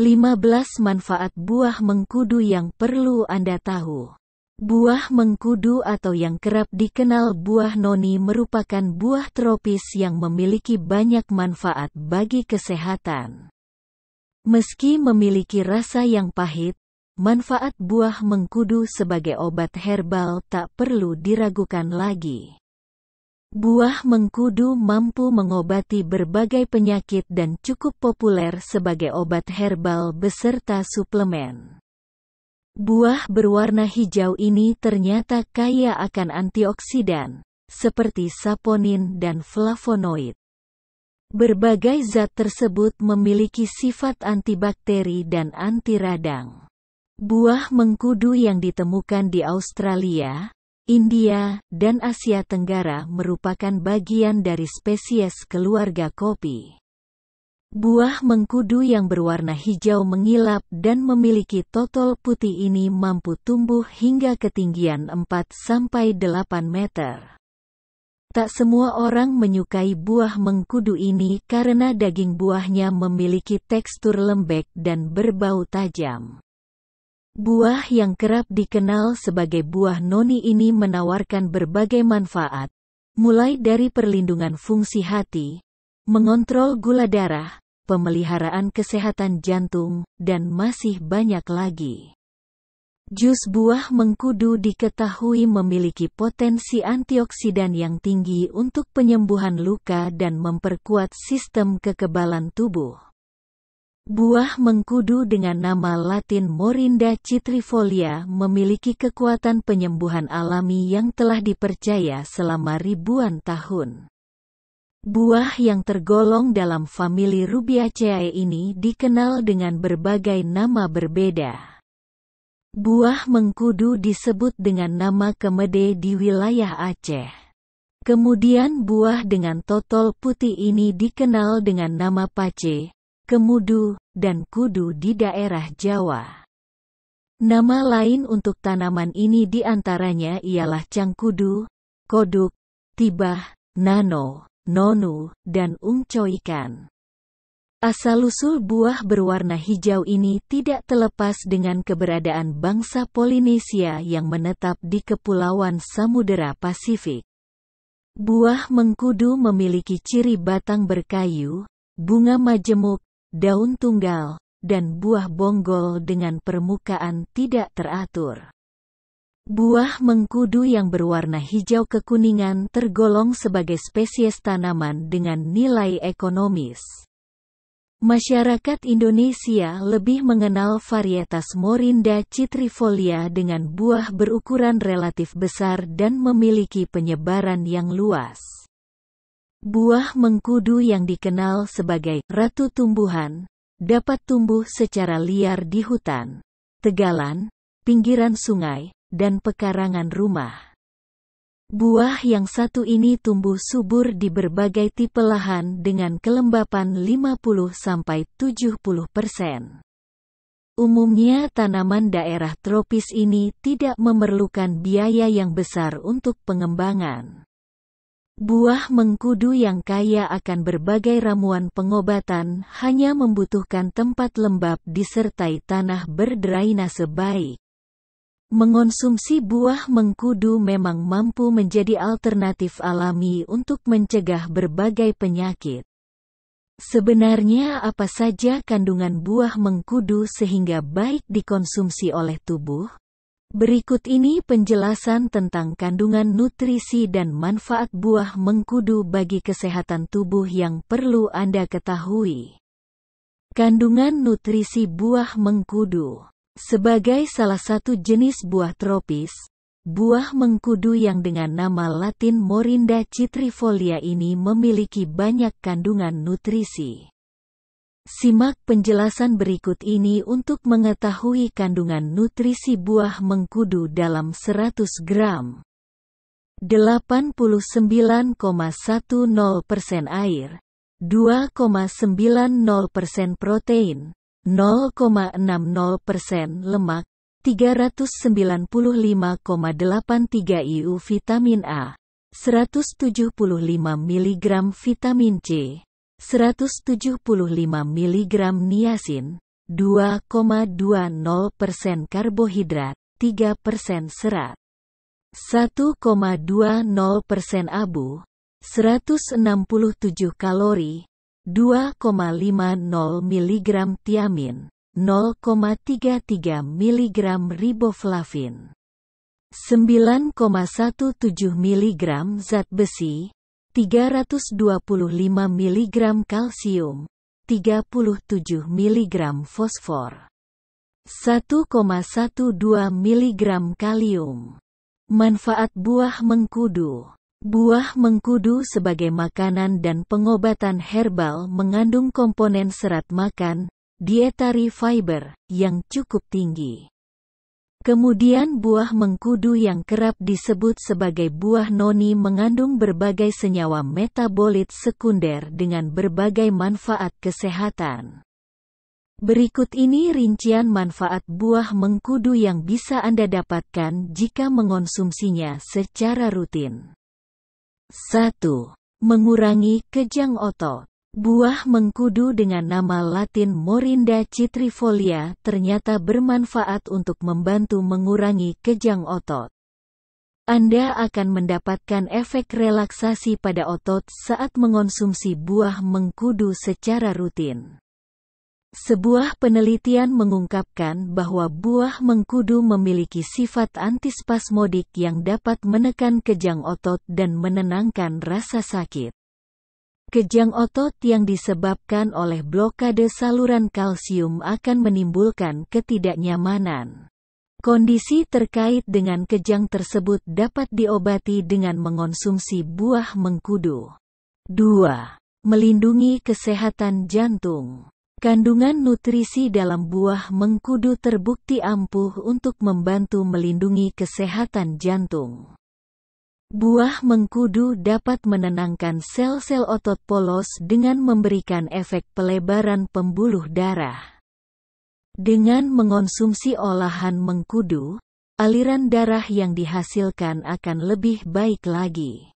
15 manfaat buah mengkudu yang perlu Anda tahu. Buah mengkudu atau yang kerap dikenal buah noni merupakan buah tropis yang memiliki banyak manfaat bagi kesehatan. Meski memiliki rasa yang pahit, manfaat buah mengkudu sebagai obat herbal tak perlu diragukan lagi. Buah mengkudu mampu mengobati berbagai penyakit dan cukup populer sebagai obat herbal beserta suplemen. Buah berwarna hijau ini ternyata kaya akan antioksidan, seperti saponin dan flavonoid. Berbagai zat tersebut memiliki sifat antibakteri dan anti radang. Buah mengkudu yang ditemukan di Australia, India, dan Asia Tenggara merupakan bagian dari spesies keluarga kopi. Buah mengkudu yang berwarna hijau mengilap dan memiliki totol putih ini mampu tumbuh hingga ketinggian 4-8 meter. Tak semua orang menyukai buah mengkudu ini karena daging buahnya memiliki tekstur lembek dan berbau tajam. Buah yang kerap dikenal sebagai buah noni ini menawarkan berbagai manfaat, mulai dari perlindungan fungsi hati, mengontrol gula darah, pemeliharaan kesehatan jantung, dan masih banyak lagi. Jus buah mengkudu diketahui memiliki potensi antioksidan yang tinggi untuk penyembuhan luka dan memperkuat sistem kekebalan tubuh. Buah mengkudu dengan nama latin Morinda citrifolia memiliki kekuatan penyembuhan alami yang telah dipercaya selama ribuan tahun. Buah yang tergolong dalam famili Rubiaceae ini dikenal dengan berbagai nama berbeda. Buah mengkudu disebut dengan nama kemede di wilayah Aceh. Kemudian buah dengan totol putih ini dikenal dengan nama pace, kemudu, dan kudu di daerah Jawa. Nama lain untuk tanaman ini diantaranya ialah cangkudu, koduk, tibah, nano, nonu, dan ungcoikan. Asal-usul buah berwarna hijau ini tidak terlepas dengan keberadaan bangsa Polinesia yang menetap di Kepulauan Samudera Pasifik. Buah mengkudu memiliki ciri batang berkayu, bunga majemuk, daun tunggal, dan buah bonggol dengan permukaan tidak teratur. Buah mengkudu yang berwarna hijau kekuningan tergolong sebagai spesies tanaman dengan nilai ekonomis. Masyarakat Indonesia lebih mengenal varietas Morinda citrifolia dengan buah berukuran relatif besar dan memiliki penyebaran yang luas. Buah mengkudu yang dikenal sebagai ratu tumbuhan dapat tumbuh secara liar di hutan, tegalan, pinggiran sungai, dan pekarangan rumah. Buah yang satu ini tumbuh subur di berbagai tipe lahan dengan kelembapan 50-70%. Umumnya tanaman daerah tropis ini tidak memerlukan biaya yang besar untuk pengembangan. Buah mengkudu yang kaya akan berbagai ramuan pengobatan hanya membutuhkan tempat lembab disertai tanah berdrainase baik. Mengonsumsi buah mengkudu memang mampu menjadi alternatif alami untuk mencegah berbagai penyakit. Sebenarnya apa saja kandungan buah mengkudu sehingga baik dikonsumsi oleh tubuh? Berikut ini penjelasan tentang kandungan nutrisi dan manfaat buah mengkudu bagi kesehatan tubuh yang perlu Anda ketahui. Kandungan nutrisi buah mengkudu Sebagai salah satu jenis buah tropis, buah mengkudu yang dengan nama latin Morinda citrifolia ini memiliki banyak kandungan nutrisi. Simak penjelasan berikut ini untuk mengetahui kandungan nutrisi buah mengkudu dalam 100 gram. 89,10% air, 2,90% protein, 0,60% lemak, 395,83 IU vitamin A, 175 mg vitamin C, 175 mg niacin, 2,20 karbohidrat, 3 serat, 1,20 abu, 167 kalori, 2,50 mg tiamin, 0,33 mg riboflavin, 9,17 mg zat besi, 325 mg kalsium, 37 mg fosfor, 1,12 mg kalium. Manfaat buah mengkudu Buah mengkudu sebagai makanan dan pengobatan herbal mengandung komponen serat makan, dietary fiber, yang cukup tinggi. Kemudian buah mengkudu yang kerap disebut sebagai buah noni mengandung berbagai senyawa metabolit sekunder dengan berbagai manfaat kesehatan. Berikut ini rincian manfaat buah mengkudu yang bisa Anda dapatkan jika mengonsumsinya secara rutin. 1. Mengurangi kejang otot. Buah mengkudu dengan nama latin Morinda citrifolia ternyata bermanfaat untuk membantu mengurangi kejang otot. Anda akan mendapatkan efek relaksasi pada otot saat mengonsumsi buah mengkudu secara rutin. Sebuah penelitian mengungkapkan bahwa buah mengkudu memiliki sifat antispasmodik yang dapat menekan kejang otot dan menenangkan rasa sakit. Kejang otot yang disebabkan oleh blokade saluran kalsium akan menimbulkan ketidaknyamanan. Kondisi terkait dengan kejang tersebut dapat diobati dengan mengonsumsi buah mengkudu. 2. Melindungi kesehatan jantung. Kandungan nutrisi dalam buah mengkudu terbukti ampuh untuk membantu melindungi kesehatan jantung. Buah mengkudu dapat menenangkan sel-sel otot polos dengan memberikan efek pelebaran pembuluh darah. Dengan mengonsumsi olahan mengkudu, aliran darah yang dihasilkan akan lebih baik lagi.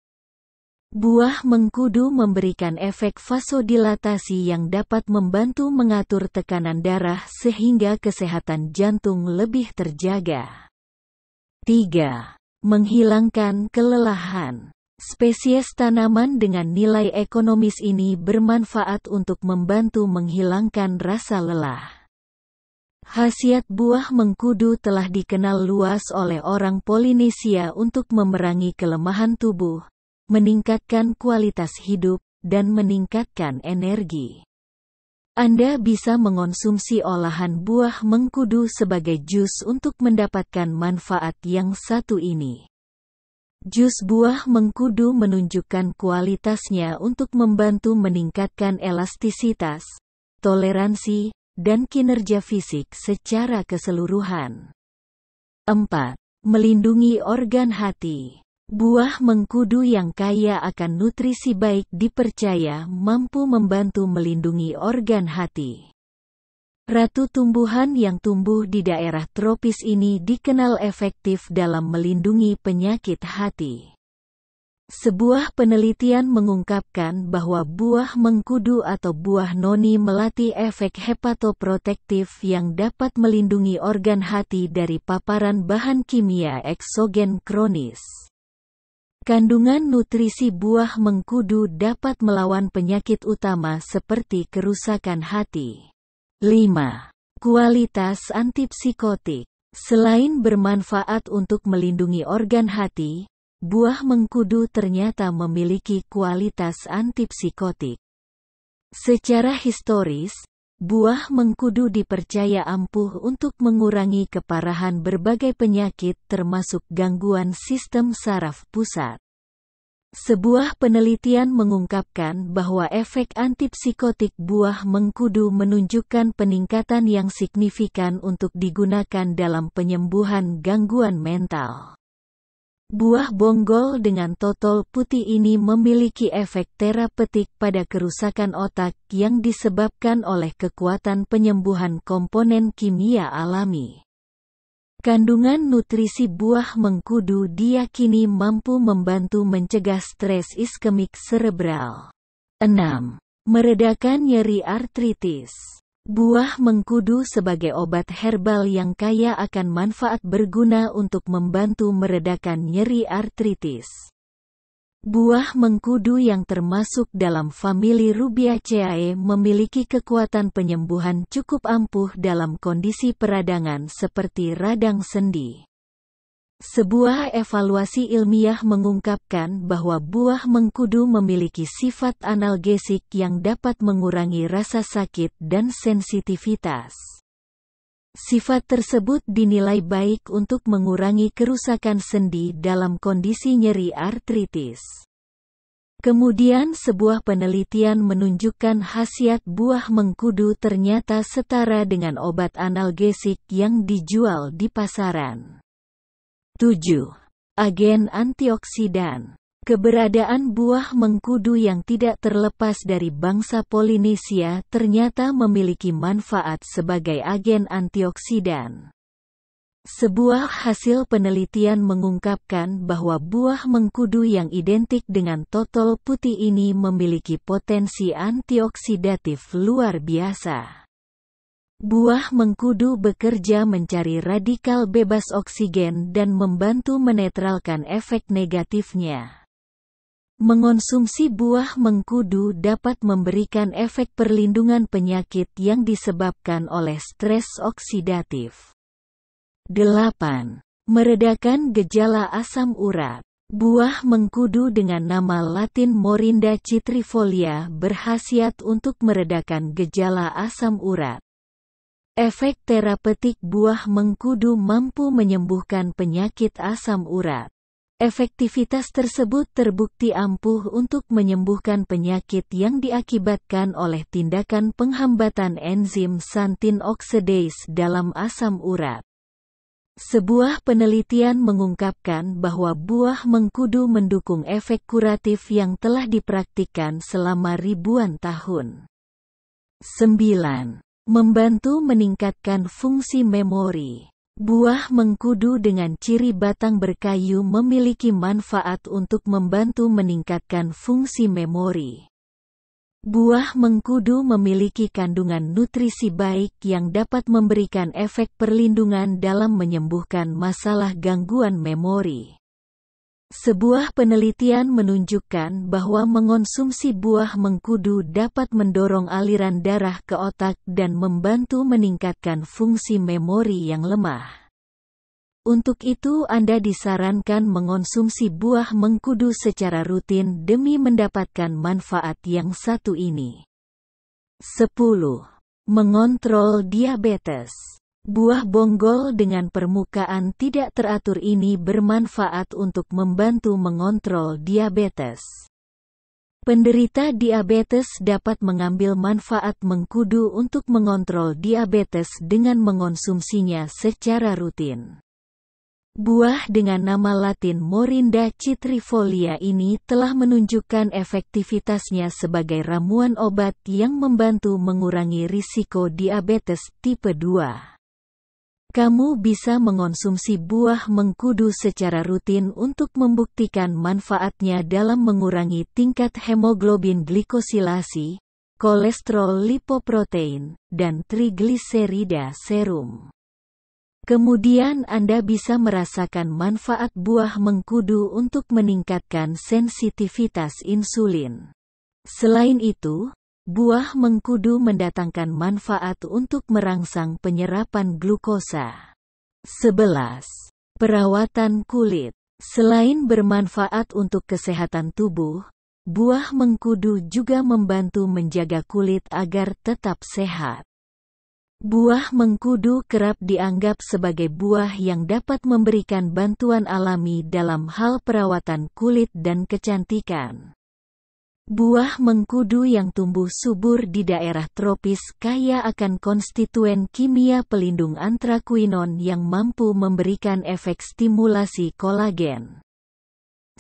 Buah mengkudu memberikan efek vasodilatasi yang dapat membantu mengatur tekanan darah sehingga kesehatan jantung lebih terjaga. 3 menghilangkan kelelahan. Spesies tanaman dengan nilai ekonomis ini bermanfaat untuk membantu menghilangkan rasa lelah. Khasiat buah mengkudu telah dikenal luas oleh orang Polinesia untuk memerangi kelemahan tubuh, meningkatkan kualitas hidup, dan meningkatkan energi. Anda bisa mengonsumsi olahan buah mengkudu sebagai jus untuk mendapatkan manfaat yang satu ini. Jus buah mengkudu menunjukkan kualitasnya untuk membantu meningkatkan elastisitas, toleransi, dan kinerja fisik secara keseluruhan. 4. Melindungi organ hati Buah mengkudu yang kaya akan nutrisi baik dipercaya mampu membantu melindungi organ hati. Ratu tumbuhan yang tumbuh di daerah tropis ini dikenal efektif dalam melindungi penyakit hati. Sebuah penelitian mengungkapkan bahwa buah mengkudu atau buah noni melatih efek hepatoprotektif yang dapat melindungi organ hati dari paparan bahan kimia eksogen kronis. Kandungan nutrisi buah mengkudu dapat melawan penyakit utama seperti kerusakan hati. 5. Kualitas antipsikotik Selain bermanfaat untuk melindungi organ hati, buah mengkudu ternyata memiliki kualitas antipsikotik. Secara historis, Buah mengkudu dipercaya ampuh untuk mengurangi keparahan berbagai penyakit termasuk gangguan sistem saraf pusat. Sebuah penelitian mengungkapkan bahwa efek antipsikotik buah mengkudu menunjukkan peningkatan yang signifikan untuk digunakan dalam penyembuhan gangguan mental. Buah bonggol dengan totol putih ini memiliki efek terapeutik pada kerusakan otak yang disebabkan oleh kekuatan penyembuhan komponen kimia alami. Kandungan nutrisi buah mengkudu diyakini mampu membantu mencegah stres iskemik serebral. 6. Meredakan nyeri artritis Buah mengkudu sebagai obat herbal yang kaya akan manfaat berguna untuk membantu meredakan nyeri artritis. Buah mengkudu yang termasuk dalam famili Rubiaceae memiliki kekuatan penyembuhan cukup ampuh dalam kondisi peradangan seperti radang sendi. Sebuah evaluasi ilmiah mengungkapkan bahwa buah mengkudu memiliki sifat analgesik yang dapat mengurangi rasa sakit dan sensitivitas. Sifat tersebut dinilai baik untuk mengurangi kerusakan sendi dalam kondisi nyeri artritis. Kemudian sebuah penelitian menunjukkan khasiat buah mengkudu ternyata setara dengan obat analgesik yang dijual di pasaran. 7. Agen antioksidan Keberadaan buah mengkudu yang tidak terlepas dari bangsa Polinesia ternyata memiliki manfaat sebagai agen antioksidan. Sebuah hasil penelitian mengungkapkan bahwa buah mengkudu yang identik dengan totol putih ini memiliki potensi antioksidatif luar biasa. Buah mengkudu bekerja mencari radikal bebas oksigen dan membantu menetralkan efek negatifnya. Mengonsumsi buah mengkudu dapat memberikan efek perlindungan penyakit yang disebabkan oleh stres oksidatif. 8. Meredakan gejala asam urat. Buah mengkudu dengan nama latin Morinda citrifolia berhasiat untuk meredakan gejala asam urat. Efek terapeutik buah mengkudu mampu menyembuhkan penyakit asam urat. Efektivitas tersebut terbukti ampuh untuk menyembuhkan penyakit yang diakibatkan oleh tindakan penghambatan enzim santin oksidase dalam asam urat. Sebuah penelitian mengungkapkan bahwa buah mengkudu mendukung efek kuratif yang telah dipraktikkan selama ribuan tahun. 9. Membantu meningkatkan fungsi memori. Buah mengkudu dengan ciri batang berkayu memiliki manfaat untuk membantu meningkatkan fungsi memori. Buah mengkudu memiliki kandungan nutrisi baik yang dapat memberikan efek perlindungan dalam menyembuhkan masalah gangguan memori. Sebuah penelitian menunjukkan bahwa mengonsumsi buah mengkudu dapat mendorong aliran darah ke otak dan membantu meningkatkan fungsi memori yang lemah. Untuk itu Anda disarankan mengonsumsi buah mengkudu secara rutin demi mendapatkan manfaat yang satu ini. 10. Mengontrol diabetes Buah bonggol dengan permukaan tidak teratur ini bermanfaat untuk membantu mengontrol diabetes. Penderita diabetes dapat mengambil manfaat mengkudu untuk mengontrol diabetes dengan mengonsumsinya secara rutin. Buah dengan nama latin Morinda citrifolia ini telah menunjukkan efektivitasnya sebagai ramuan obat yang membantu mengurangi risiko diabetes tipe 2. Kamu bisa mengonsumsi buah mengkudu secara rutin untuk membuktikan manfaatnya dalam mengurangi tingkat hemoglobin glikosilasi, kolesterol lipoprotein, dan trigliserida serum. Kemudian Anda bisa merasakan manfaat buah mengkudu untuk meningkatkan sensitivitas insulin. Selain itu, Buah mengkudu mendatangkan manfaat untuk merangsang penyerapan glukosa. 11. Perawatan kulit. Selain bermanfaat untuk kesehatan tubuh, buah mengkudu juga membantu menjaga kulit agar tetap sehat. Buah mengkudu kerap dianggap sebagai buah yang dapat memberikan bantuan alami dalam hal perawatan kulit dan kecantikan. Buah mengkudu yang tumbuh subur di daerah tropis kaya akan konstituen kimia pelindung antrakuinon yang mampu memberikan efek stimulasi kolagen.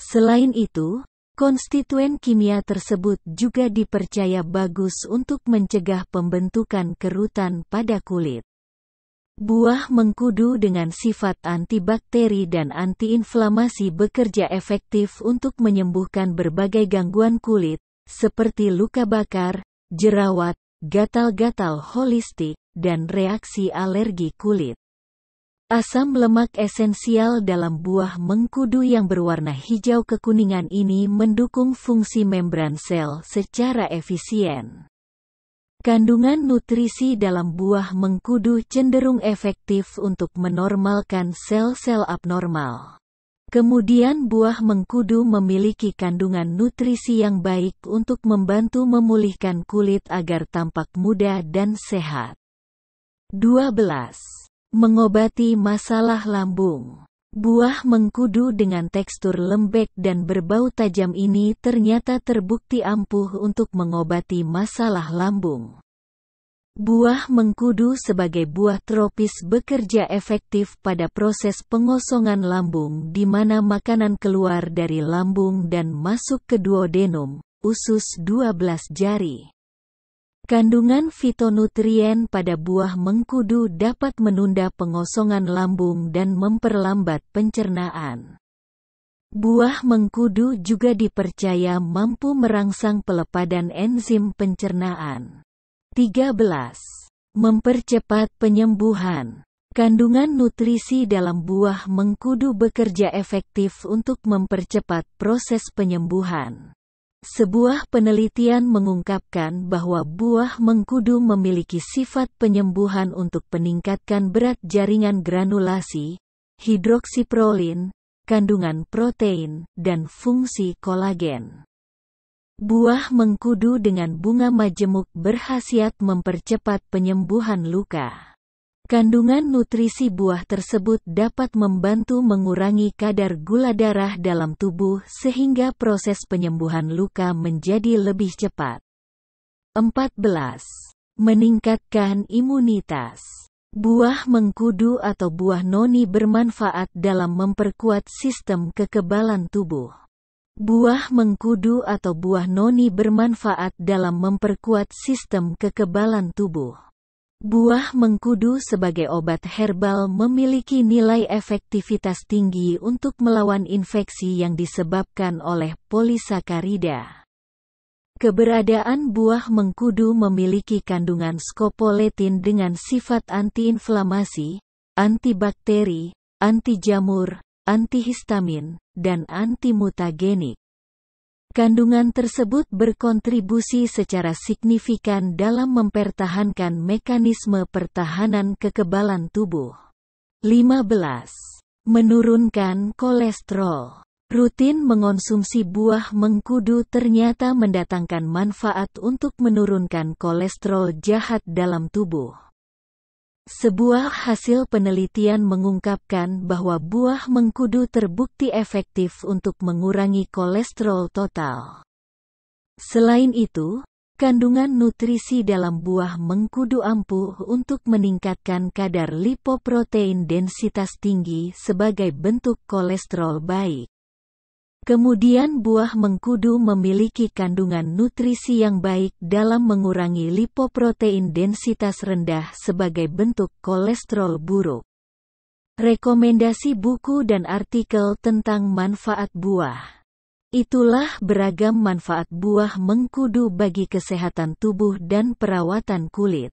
Selain itu, konstituen kimia tersebut juga dipercaya bagus untuk mencegah pembentukan kerutan pada kulit. Buah mengkudu dengan sifat antibakteri dan antiinflamasi bekerja efektif untuk menyembuhkan berbagai gangguan kulit, seperti luka bakar, jerawat, gatal-gatal holistik, dan reaksi alergi kulit. Asam lemak esensial dalam buah mengkudu yang berwarna hijau kekuningan ini mendukung fungsi membran sel secara efisien. Kandungan nutrisi dalam buah mengkudu cenderung efektif untuk menormalkan sel-sel abnormal. Kemudian buah mengkudu memiliki kandungan nutrisi yang baik untuk membantu memulihkan kulit agar tampak muda dan sehat. 12. Mengobati masalah lambung Buah mengkudu dengan tekstur lembek dan berbau tajam ini ternyata terbukti ampuh untuk mengobati masalah lambung. Buah mengkudu sebagai buah tropis bekerja efektif pada proses pengosongan lambung di mana makanan keluar dari lambung dan masuk ke duodenum, usus 12 jari. Kandungan fitonutrien pada buah mengkudu dapat menunda pengosongan lambung dan memperlambat pencernaan. Buah mengkudu juga dipercaya mampu merangsang pelepadan enzim pencernaan. 13. Mempercepat penyembuhan. Kandungan nutrisi dalam buah mengkudu bekerja efektif untuk mempercepat proses penyembuhan. Sebuah penelitian mengungkapkan bahwa buah mengkudu memiliki sifat penyembuhan untuk meningkatkan berat jaringan granulasi, hidroksiprolin, kandungan protein, dan fungsi kolagen. Buah mengkudu dengan bunga majemuk berhasiat mempercepat penyembuhan luka. Kandungan nutrisi buah tersebut dapat membantu mengurangi kadar gula darah dalam tubuh sehingga proses penyembuhan luka menjadi lebih cepat. 14. Meningkatkan imunitas. Buah mengkudu atau buah noni bermanfaat dalam memperkuat sistem kekebalan tubuh. Buah mengkudu atau buah noni bermanfaat dalam memperkuat sistem kekebalan tubuh. Buah mengkudu sebagai obat herbal memiliki nilai efektivitas tinggi untuk melawan infeksi yang disebabkan oleh polisakarida. Keberadaan buah mengkudu memiliki kandungan skopoletin dengan sifat antiinflamasi, antibakteri, antijamur, antihistamin, dan antimutagenik. Kandungan tersebut berkontribusi secara signifikan dalam mempertahankan mekanisme pertahanan kekebalan tubuh. 15. Menurunkan kolesterol. Rutin mengonsumsi buah mengkudu ternyata mendatangkan manfaat untuk menurunkan kolesterol jahat dalam tubuh. Sebuah hasil penelitian mengungkapkan bahwa buah mengkudu terbukti efektif untuk mengurangi kolesterol total. Selain itu, kandungan nutrisi dalam buah mengkudu ampuh untuk meningkatkan kadar lipoprotein densitas tinggi sebagai bentuk kolesterol baik. Kemudian buah mengkudu memiliki kandungan nutrisi yang baik dalam mengurangi lipoprotein densitas rendah sebagai bentuk kolesterol buruk. Rekomendasi buku dan artikel tentang manfaat buah. Itulah beragam manfaat buah mengkudu bagi kesehatan tubuh dan perawatan kulit.